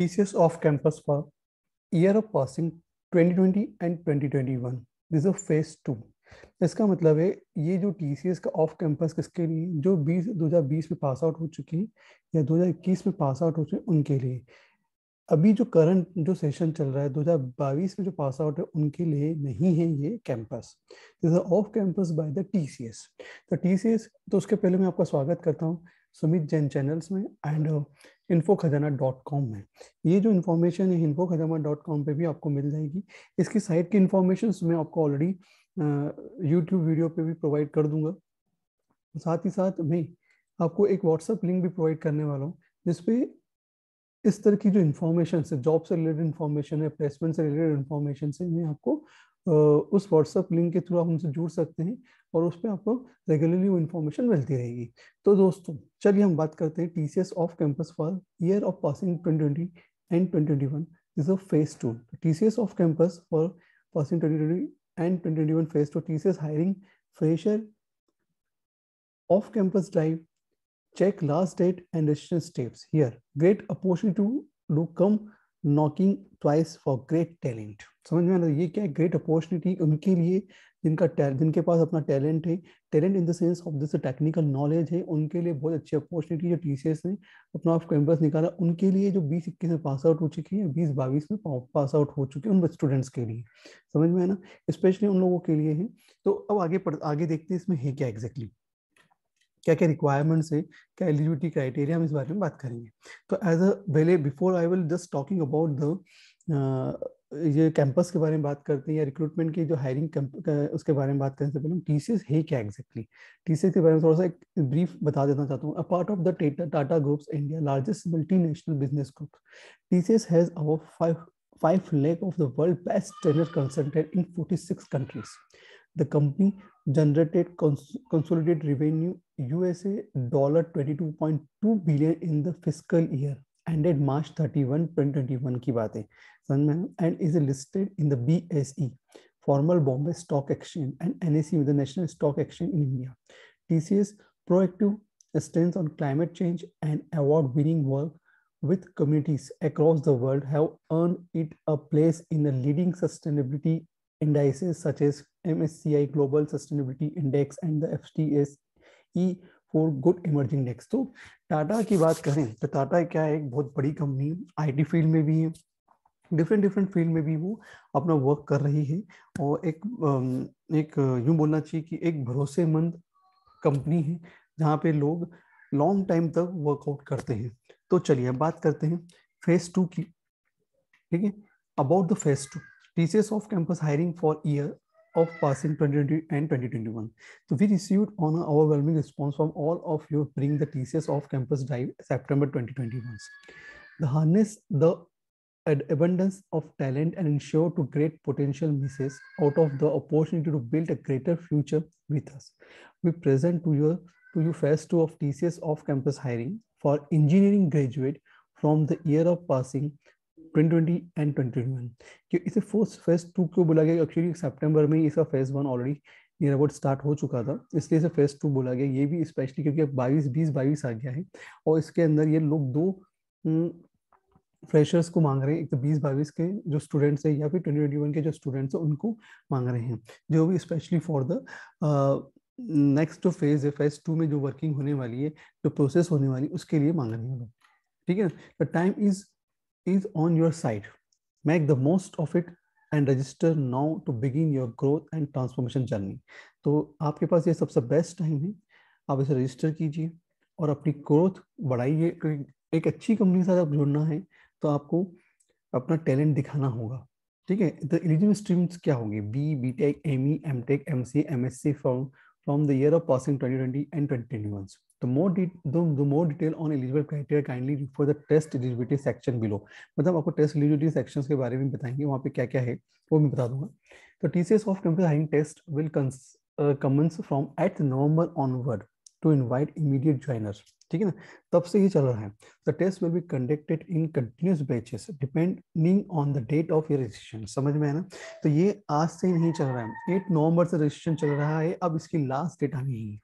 Thesis of Campus for year of passing 2020 and 2021 This is a phase two इसका मतलब है ये जो टी का ऑफ कैंपस किसके लिए जो बीस दो हज़ार बीस में पास आउट हो चुकी है या दो हज़ार इक्कीस में पास आउट हो चुके उनके लिए अभी जो करंट जो सेशन चल रहा है दो हज़ार बाईस में जो पास आउट है उनके लिए नहीं है ये campus this off campus by the T C S तो टी सी एस तो उसके पहले मैं आपका स्वागत करता हूँ सुमित जैन चैनल्स में and info Khazana dot com में ये जो इन्फॉर्मेशन है इन्फो खजाना डॉट कॉम पर भी आपको मिल जाएगी इसकी साइट की इन्फॉर्मेशन मैं आपको ऑलरेडी यूट्यूब वीडियो पे भी प्रोवाइड कर दूंगा साथ ही साथ मैं आपको एक व्हाट्सअप लिंक भी प्रोवाइड करने वाला हूँ जिसपे इस तरह की जो इन्फॉर्मेशन है जॉब से रिलेटेड इन्फॉर्मेशन है प्लेसमेंट से रिलेटेड इन्फॉर्मेशन से मैं आपको उस व्हाट्सएप लिंक के थ्रू आप उनसे जुड़ सकते हैं और उस पर आपको रेगुलरली वो इन्फॉर्मेशन मिलती रहेगी तो दोस्तों चलिए हम बात करते हैं T off campus for year of passing 2020 and twenty is a phase two TCS off campus for passing twenty and 2021 phase two TCS hiring fresher off campus drive check last date and registration steps here great opportunity to do come knocking twice for great talent समझ में आना ये क्या great opportunity उनके लिए जिनका जिनके पास अपना टैलेंट है talent in the sense of this technical knowledge है उनके लिए बहुत अच्छी अपॉर्चुनिटी जो टी ने अपना ऑफ कैंपस निकाला उनके लिए जो बीस इक्कीस में पास आउट हो चुके हैं बीस बाईस में पास आउट हो चुके हैं उन स्टूडेंट्स के लिए समझ में है ना स्पेशली उन लोगों के लिए है तो अब आगे पढ़ आगे देखते हैं इसमें है क्या एग्जैक्टली क्या क्या रिक्वायरमेंट्स है क्या एलिजिबिलिटी क्राइटेरिया हम इस बारे में बात करेंगे तो as a well before I will just talking about the ये कैंपस के बारे में बात करते हैं या रिक्रूटमेंट की जो हायरिंग उसके बारे में बात करें से तो पहले टी है क्या एग्जैक्टली टी सी के बारे में थोड़ा सा एक ब्रीफ बता देना चाहता हूँ a part of the Tata groups India largest multinational business group T C S has about five best trainer of in forty six countries the company generated countries. रिवेन्यू company generated cons- consolidated revenue to dollar 22.2 billion in the fiscal year ended March 31, 2021 की बात है and is listed in the BSE, formal Bombay Stock Exchange and NSE the National Stock Exchange in India. TCS proactive stance on climate change and award-winning work with communities across the world have earned it a place in the leading sustainability indices such as MSCI Global Sustainability Index and the FTSE for good emerging next तो टाटा की बात करें तो टाटा क्या है एक बहुत बड़ी कंपनी आईटी फील्ड में भी है डिफरेंट डिफरेंट फील्ड में भी वो अपना वर्क कर रही है और एक um, एक uh, यूँ बोलना चाहिए कि एक भरोसेमंद कंपनी है जहाँ पे लोग लॉन्ग टाइम तक वर्कआउट करते हैं तो चलिए अब बात करते हैं फेज टू की ठीक है about the phase two teachers off campus hiring for year of passing 2020 and 2021. So we received an overwhelming response from all of you bring the TCS off campus drive September 2021. The harness the abundance of talent and ensure to create potential misses out of the opportunity to build a greater future with us. We present to you to you first two of TCS off campus hiring for engineering graduate from the year of passing 2020 and 2021 कि इसे phase two क्यों बोला गया actually सितंबर में इसका phase one already near about start हो चुका था इसलिए इसे फेज टू बोला गया ये भी स्पेशली क्योंकि अब बाईस बीस बाईस आ गया है और इसके अंदर ये लोग दो फ्रेशर्स हम्म, को मांग रहे हैं एक तो बीस बाईस के जो स्टूडेंट्स हैं या फिर ट्वेंटी ट्वेंटी वन के जो स्टूडेंट्स हैं उनको मांग रहे हैं जो भी स्पेशली फॉर द नेक्स्ट जो फेज है फेज टू में जो वर्किंग होने वाली है जो प्रोसेस होने वाली है उसके लिए मांग रहे हैं लोग ठीक है the time is is on your side. Make the most of it and register now to begin your growth and transformation journey तो आपके पास ये सबसे बेस्ट टाइम है आप इसे रजिस्टर कीजिए और अपनी ग्रोथ बढ़ाइए एक अच्छी कंपनी के साथ आप जुड़ना है तो आपको अपना टैलेंट दिखाना होगा ठीक है द एलिजिबल स्ट्रीम्स क्या होंगे B B tech M E M tech M C M S C from from the year of passing twenty twenty and twenty twenty The more the, the more detail on eligible criteria kindly refer the test eligibility section below. मतलब आपको test eligibility sections के बारे में बताएंगे वहाँ पे क्या क्या है वो मैं बता दूंगा तो T C S off computer hiring test will commence from eight November onward to invite immediate joiner ठीक है ना तब से ये चल रहा है the test will be conducted in continuous batches depending on the date of your registration समझ में है ना तो ये आज से नहीं चल रहा है एट नवंबर से रजिस्ट्रेशन चल रहा है अब इसकी लास्ट डेट आनी है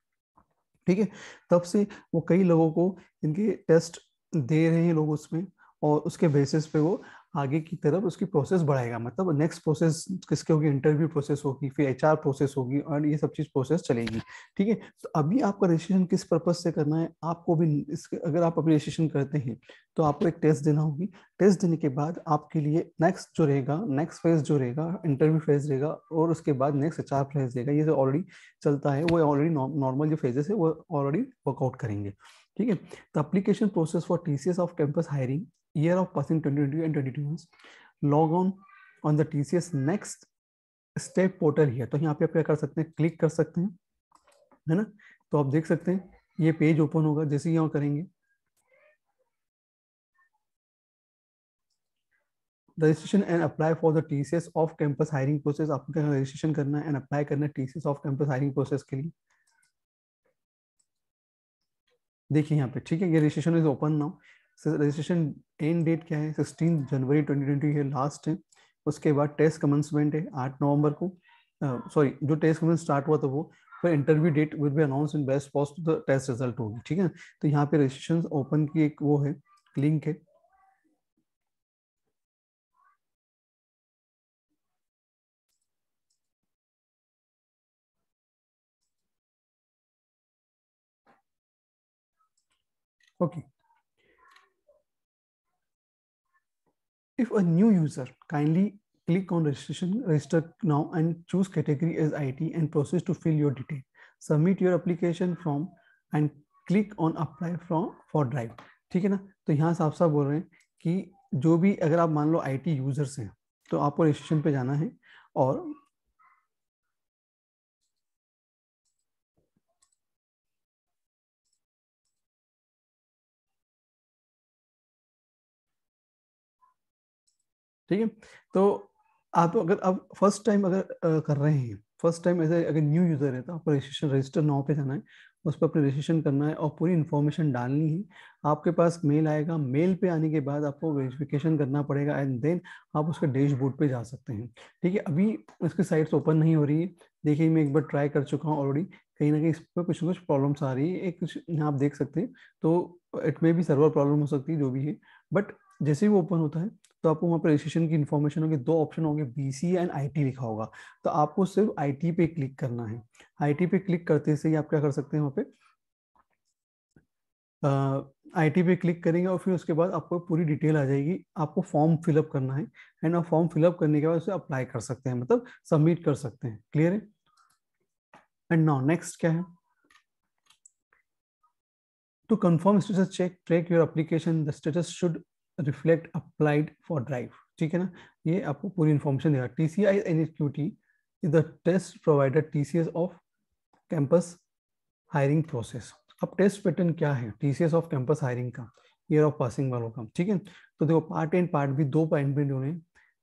ठीक है तब से वो कई लोगों को इनके टेस्ट दे रहे हैं लोग उसमें और उसके बेसिस पे वो आगे की तरफ उसकी प्रोसेस बढ़ाएगा मतलब नेक्स्ट प्रोसेस किसके होगी इंटरव्यू प्रोसेस होगी फिर एच प्रोसेस होगी और ये सब चीज़ प्रोसेस चलेगी ठीक है तो अभी आपका रजिस्ट्रेशन किस पर्पज़ से करना है आपको भी इसके अगर आप अभी रजिस्ट्रेशन करते हैं तो आपको एक टेस्ट देना होगी टेस्ट देने के बाद आपके लिए नेक्स्ट जो रहेगा नेक्स्ट फेज जो रहेगा इंटरव्यू फेज रहेगा और उसके बाद नेक्स्ट एच फेज रहेगा ये जो ऑलरेडी चलता है वो ऑलरेडी नॉर्मल जो फेजेस है वो ऑलरेडी वर्कआउट करेंगे ठीक है the application process for T C S off campus hiring year of passing 2020 and 2021 log on on the TCS next step portal here to yahan pe aap kya kar sakte hain click kar sakte hain hai na to aap dekh sakte hain ye page open hoga jaise hi हम karenge registration and apply for the T C S off campus hiring process आपको registration करना है and apply करना है T C S off campus hiring process के लिए देखिए यहाँ पे ठीक है ये registration is open now registration end date क्या है सिक्सटीन जनवरी ट्वेंटी ट्वेंटी है लास्ट है उसके बाद टेस्ट कमेंसमेंट है आठ नवंबर को सॉरी uh, जो टेस्ट कमेंस स्टार्ट हुआ था वो पर interview date will be announce in best post the test result होगी ठीक है तो यहाँ पे रजिस्ट्रेशन ओपन की एक वो है लिंक है okay okay. If a new user, kindly click on registration, register now and choose category as IT and process to fill your detail. Submit your application form and click on apply from for drive. ठीक है ना तो यहाँ साफ साफ बोल रहे हैं कि जो भी अगर आप मान लो आईटी यूजर्स हैं तो आपको रजिस्ट्रेशन पे जाना है और ठीक है तो आप अगर अब फर्स्ट टाइम अगर कर रहे हैं फर्स्ट टाइम ऐसे अगर न्यू यूज़र है तो आपको रजिस्ट्रेशन रजिस्टर नाव पे जाना है उस पर अपने रजिस्ट्रेशन करना है और पूरी इन्फॉर्मेशन डालनी है आपके पास मेल आएगा मेल पे आने के बाद आपको वेरिफिकेशन करना पड़ेगा एंड देन आप उसके डैशबोर्ड पे जा सकते हैं ठीक है अभी इसकी साइट्स ओपन नहीं हो रही है देखिए मैं एक बार ट्राई कर चुका हूँ ऑलरेडी कहीं ना कहीं इस पर कुछ ना कुछ प्रॉब्लम्स आ रही है एक कुछ यहाँ आप देख सकते हैं तो इट में भी सर्वर प्रॉब्लम हो सकती है जो भी है बट जैसे ही वो ओपन होता है तो आपको वहाँ पर रजिस्ट्रेशन की इन्फॉर्मेशन होगी दो ऑप्शन होंगे B C and I T लिखा होगा तो आपको सिर्फ आई टी पे क्लिक करना है आई टी पे क्लिक करते से ही आप क्या कर सकते हैं वहाँ पे आई टी पे क्लिक करेंगे और फिर उसके बाद आपको पूरी डिटेल आ जाएगी आपको फॉर्म फिलअप करना है एंड आप फॉर्म फिलअप करने के बाद उसे अप्लाई कर सकते हैं मतलब सबमिट कर सकते हैं क्लियर है एंड नाउ नेक्स्ट क्या है to confirm status check track your application the status should reflect applied for drive ठीक है ना ये आपको पूरी इन्फॉर्मेशन देगा T C I N H Q T is the test provider T C S off campus hiring process अब test pattern क्या है T C S off campus hiring का ईयर ऑफ पासिंग वालों का ठीक है तो देखो पार्ट एंड पार्ट भी दो पॉइंट में इन्होंने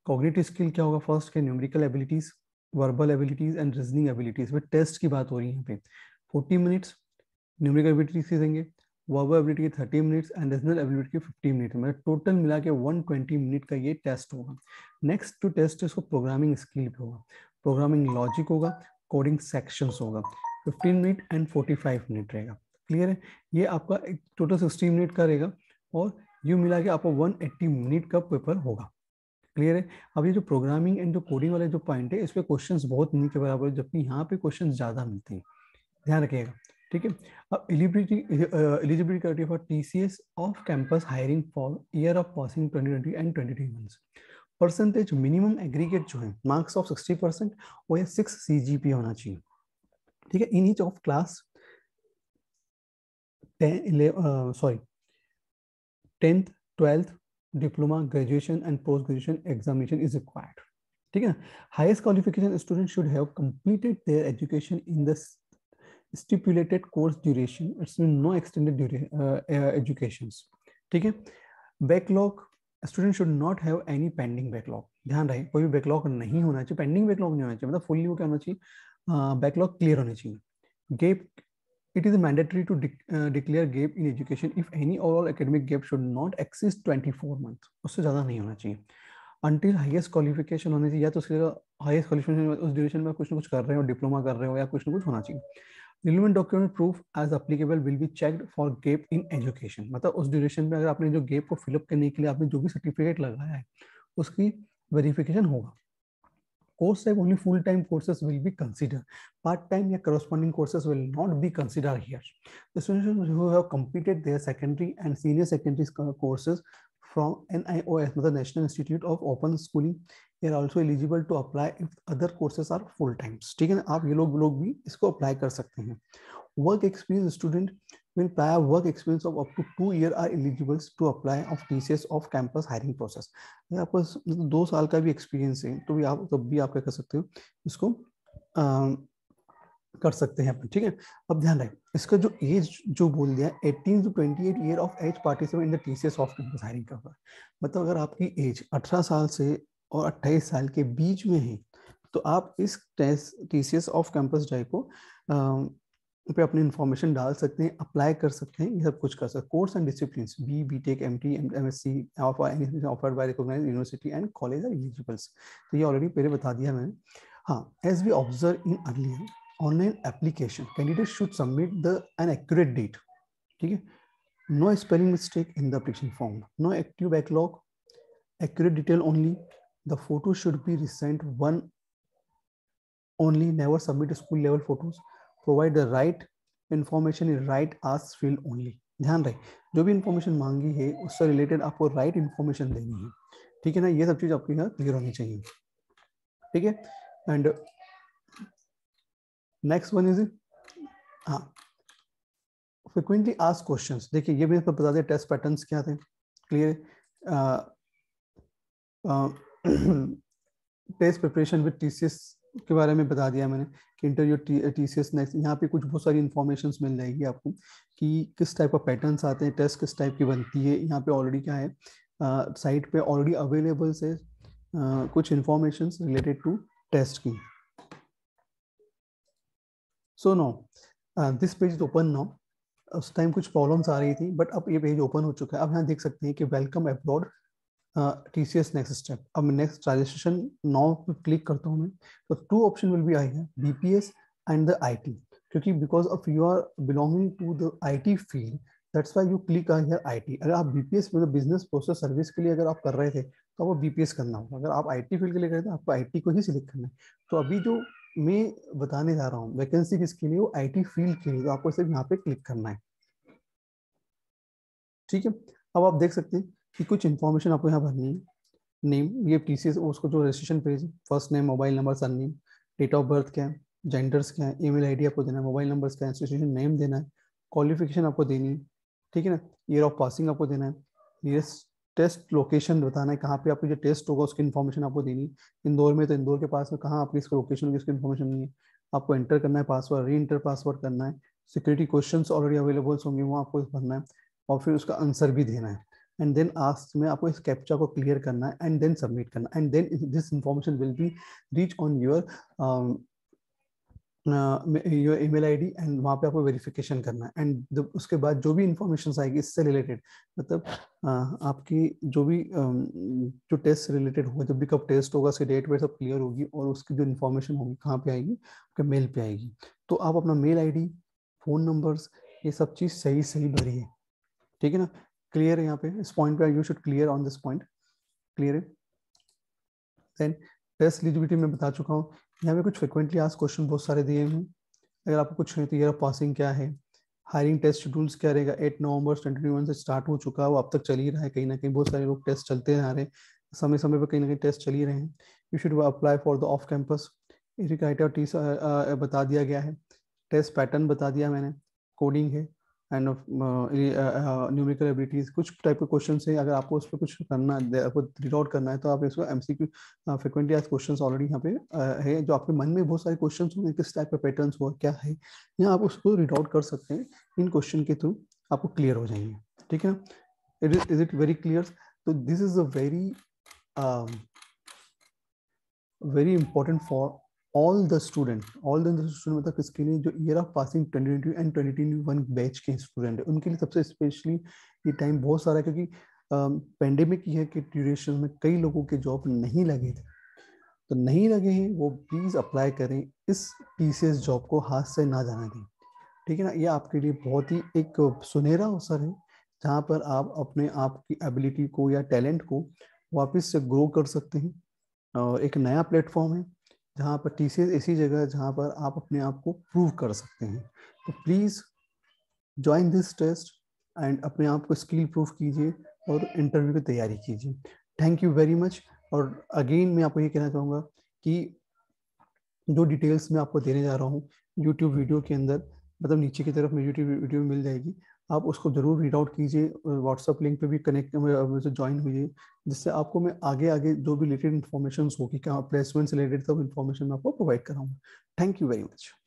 कॉग्निटिव स्किल क्या होगा फर्स्ट के numerical abilities verbal abilities and reasoning abilities test की बात हो रही है यहाँ पे फोर्टी मिनट्स न्यूमरिकल एबिलिटीज सीखेंगे वहाँ एबिलिटी की thirty minutes and regional ability की फिफ्टी मिनट मतलब टोटल मिला के वन ट्वेंटी मिनट का ये टेस्ट होगा नेक्स्ट टू टेस्ट इसको प्रोग्रामिंग स्किल पे होगा प्रोग्रामिंग लॉजिक होगा कोडिंग सेक्शन होगा fifteen minute and forty five minute रहेगा क्लियर है ये आपका टोटल सिक्सटी मिनट का रहेगा और यू मिला के आपका वन एट्टी मिनट का पेपर होगा क्लियर है अब ये जो प्रोग्रामिंग एंड जो कोडिंग वाले जो पॉइंट है इस पर क्वेश्चन बहुत नहीं के बराबर जबकि यहाँ पे क्वेश्चन ज़्यादा मिलते हैं ध्यान रखिएगा ठीक है अब eligibility eligibility criteria for TCS off campus hiring for year of passing 2020 and 23 months percentage minimum aggregate जो है मार्क्स ऑफ 60 परसेंट वो या सिक्स सी होना चाहिए ठीक है in each of class sorry tenth twelfth diploma graduation and post graduation examination is required ठीक है highest qualification student should have completed their education in the stipulated course duration it's no extended duration uh, uh, educations ठीक है backlog student should not have any pending backlog ध्यान रहे कोई भी backlog नहीं होना चाहिए पेंडिंग बैकलॉग नहीं होना चाहिए मतलब फुल्ली वो क्या होना चाहिए बैकलॉग क्लियर होना चाहिए gap it is mandatory to de uh, declare gap in education if any overall academic gap should not exceed 24 months उससे ज़्यादा नहीं होना चाहिए अनटिल हाईएस्ट क्वालिफिकेशन होनी चाहिए या तो उसके हाइस्ट क्वालिफिकेशन उस ड्यूरेशन में कुछ ना कुछ कर रहे हो डिप्लोमा कर रहे हो या कुछ ना कुछ होना चाहिए relevant document proof as applicable will be checked for gap in education मतलब उस ड्यूरेशन में अगर आपने जो गैप को फिलअप करने के लिए आपने जो भी सर्टिफिकेट लगाया है उसकी वेरिफिकेशन होगा कोर्स से only full time courses will be consider part time या correspondence courses will not be consider here student secondary and senior secondary courses from NIOS, the National Institute of Open Schooling. They are also eligible to apply if other courses are full time. ठीक है ना आप ये लोग लोग भी इसको apply कर सकते हैं Work experience student will prior work experience of up to two year are eligible to apply of TCS of campus hiring process. अगर आपको दो साल का भी experience है तो भी आप तब भी आप क्या कर सकते हो इसको कर सकते हैं अपन ठीक है अब ध्यान रहे इसका जो एज जो बोल दिया eighteen to twenty eight year of age participant in the T C S off campus hiring का मतलब अगर आपकी एज अठारह साल से और अट्ठाईस साल के बीच में है तो आप इस test T C S off campus drive को पे अपने इन्फॉर्मेशन डाल सकते हैं अप्लाई कर सकते हैं ये सब कुछ कर सकते हैं course and discipline B B tech M T M M S C offer by recognize university and college are eligibles तो ये ऑलरेडी पहले बता दिया मैंने हाँ as we observe in earlier online application candidate should submit the an accurate date ठीक है no spelling mistake in the application form no active backlog accurate detail only the photo should be resent one only never submit school level photos provide the right information in right ask field only ध्यान रहे जो भी information मांगी है उससे related आपको right right information देनी है ठीक है ना ये सब चीज़ आपके यहाँ क्लियर होनी चाहिए ठीक है एंड नेक्स्ट वन इज हाँ फ्रिक्वेंटली आज क्वेश्चन देखिए ये भी बता दें टेस्ट पैटर्न क्या थे clear test preparation with TCS के बारे में बता दिया मैंने कि interview T C S next यहाँ पे कुछ बहुत सारी इन्फॉर्मेशन मिल जाएगी आपको कि किस टाइप का पैटर्न आते हैं टेस्ट किस टाइप की बनती है यहाँ पे ऑलरेडी क्या है साइट पे ऑलरेडी अवेलेबल है कुछ इन्फॉर्मेशन रिलेटेड टू टेस्ट की so no this page open no उस टाइम कुछ प्रॉब्लम्स आ रही थी बट अब ये पेज ओपन हो चुका है अब यहाँ देख सकते हैं कि welcome abroad T C S next step अब नेक्स्ट ट्रांजेक्शन नाउ पे क्लिक करता हूँ मैं तो टू ऑप्शन विल भी आई है B P S and the I T क्योंकि because of you are belonging to the I T field that's why you click आई है आई टी अगर आप बी पी एस मतलब बिजनेस प्रोसेस सर्विस के लिए अगर आप कर रहे थे तो आपको बी पी एस करना होगा अगर आप आई टी फील्ड के लिए करें थे आपको आई टी को ही सिलेक्ट करना है तो अभी जो मैं बताने जा रहा हूँ वैकेंसी किसके लिए वो आईटी फील्ड के लिए तो आपको सिर्फ यहाँ पे क्लिक करना है ठीक है अब आप देख सकते हैं कि कुछ इन्फॉर्मेशन आपको यहाँ भरनी है नेम ये टी सी उसको जो registration page first name mobile number surname date of birth क्या है जेंडर्स क्या है ईमेल आईडी आपको देना है मोबाइल नंबर क्या इंस्टीट्यूशन नेम देना है क्वालिफिकेशन आपको देनी है ठीक है ना ईयर ऑफ पासिंग आपको देना है नियरेस्ट टेस्ट लोकेशन बताना है कहाँ पे आपको जो टेस्ट होगा उसकी इन्फॉर्मेशन आपको देनी इंदौर में तो इंदौर के पास में कहाँ आपकी इसका लोकेशन होगी उसकी इन्फॉर्मेशन नहीं है आपको एंटर करना है पासवर्ड री इंटर पासवर्ड करना है सिक्योरिटी क्वेश्चन ऑलरेडी अवेलेबल्स होंगे वो आपको भरना है और फिर उसका आंसर भी देना है एंड देन आस्ट में आपको इस कैप्चा को क्लियर करना है एंड देन सबमिट करना and then this information will be reach on your your email ID and वहाँ पे आपको वेरिफिकेशन करना है एंड उसके बाद जो भी इंफॉर्मेशन आएगी इससे रिलेटेड मतलब uh, आपकी जो भी um, जो टेस्ट रिलेटेड होगा जब भी कब टेस्ट होगा उसकी डेट वेट सब क्लियर होगी और उसकी जो इन्फॉर्मेशन होगी कहाँ पे आएगी आपके मेल पे आएगी तो आप अपना मेल आईडी फ़ोन नंबर्स ये सब चीज़ सही सही भरिए ठीक है ना क्लियर है यहाँ पे इस पॉइंट पे you should clear on this point clear है देन टेस्ट एलिजिबिलिटी में बता चुका हूँ यहाँ पे कुछ फ्रिक्वेंटली आज क्वेश्चन बहुत सारे दिए हैं अगर आपको कुछ है तो ईयर ऑफ पासिंग क्या है हायरिंग टेस्ट शेड्यूल्स क्या रहेगा एट नवंबर ट्वेंटी वन से स्टार्ट हो चुका है वो अब तक चल ही रहा है कहीं ना कहीं बहुत सारे लोग टेस्ट चलते आ रहे हैं समय समय पर कहीं ना कहीं टेस्ट चल ही रहे हैं you should apply for the off campus criteria बता दिया गया है टेस्ट पैटर्न बता दिया मैंने कोडिंग है एंड न्यूमेरिकल एबिलिटीज कुछ टाइप के क्वेश्चन है अगर आपको उस पर कुछ करना आपको रीड आउट करना है तो आप इसको एम सी क्यू फ्रिक्वेंटली आज क्वेश्चन ऑलरेडी यहाँ पे uh, है जो आपके मन में बहुत सारे क्वेश्चन होंगे किस टाइप का पैटर्न हुआ क्या है यहाँ आप उसको रीड आउट कर सकते हैं इन क्वेश्चन के थ्रू आपको क्लियर हो जाएंगे ठीक है it is is it very clear तो this is a very very important for all the student all the student मतलब किसके लिए जो year of passing twenty and twenty one batch के स्टूडेंट है उनके लिए सबसे स्पेशली ये टाइम बहुत सारा है क्योंकि पेंडेमिक ये है कि ड्यूरेशन में कई लोगों के जॉब नहीं लगे थे तो नहीं लगे हैं वो प्लीज़ अप्लाई करें इस पी जॉब को हाथ से ना जाना दें ठीक है ना ये आपके लिए बहुत ही एक सुनहरा अवसर है जहाँ पर आप अपने आप की एबिलिटी को या टैलेंट को वापस से ग्रो कर सकते हैं एक नया प्लेटफॉर्म है जहाँ पर टी सी ऐसी जगह है जहाँ पर आप अपने आप को प्रूव कर सकते हैं तो please join this test and अपने आप को स्किल प्रूव कीजिए और इंटरव्यू की तैयारी कीजिए थैंक यू वेरी मच और अगेन मैं आपको ये कहना चाहूँगा कि जो डिटेल्स मैं आपको देने जा रहा हूँ यूट्यूब वीडियो के अंदर मतलब नीचे की तरफ में यूट्यूब वीडियो मिल जाएगी आप उसको जरूर रीड आउट कीजिए व्हाट्सअप लिंक पे भी कनेक्ट ज्वाइन हुई जिससे आपको मैं आगे आगे जो भी रिलेटेड इन्फॉर्मेशन होगी क्या प्लेसमेंट से रिलेटेड सब इन्फॉर्मेशन मैं आपको प्रोवाइड कराऊंगा थैंक यू वेरी मच